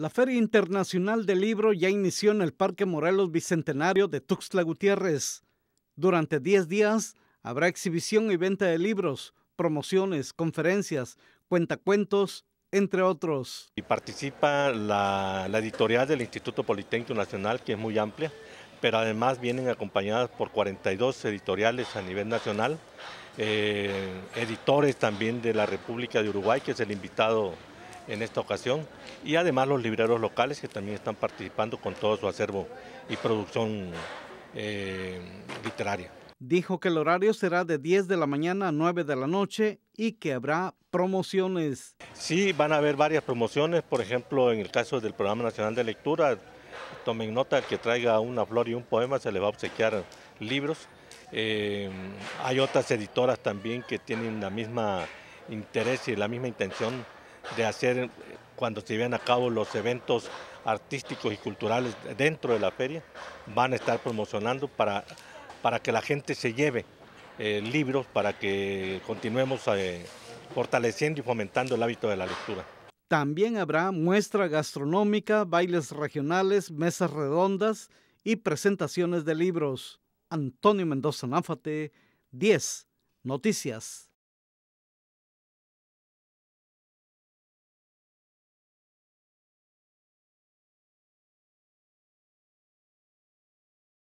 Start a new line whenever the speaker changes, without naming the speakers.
La Feria Internacional del Libro ya inició en el Parque Morelos Bicentenario de Tuxtla Gutiérrez. Durante 10 días habrá exhibición y venta de libros, promociones, conferencias, cuentacuentos, entre otros.
Y participa la, editorial del Instituto Politécnico Nacional, que es muy amplia, pero además vienen acompañadas por 42 editoriales a nivel nacional, eh, editores también de la República de Uruguay, que es el invitado en esta ocasión y además los libreros locales que también están participando con todo su acervo y producción eh, literaria. Dijo que el horario será de 10 de la mañana
a 9 de la noche y que habrá promociones.
Sí, van a haber varias promociones, por ejemplo, en el caso del Programa Nacional de Lectura, tomen nota, que traiga una flor y un poema se le va a obsequiar libros. Eh, hay otras editoras también que tienen la misma interés y la misma intención de hacer eh, cuando se lleven a cabo los eventos artísticos y culturales dentro de la feria, van a estar promocionando para, para que la gente se lleve eh, libros, para que continuemos eh, fortaleciendo y fomentando el hábito de la lectura.
También habrá muestra gastronómica, bailes regionales, mesas redondas y presentaciones de libros. Antonio Mendoza Náfate, 10 Noticias.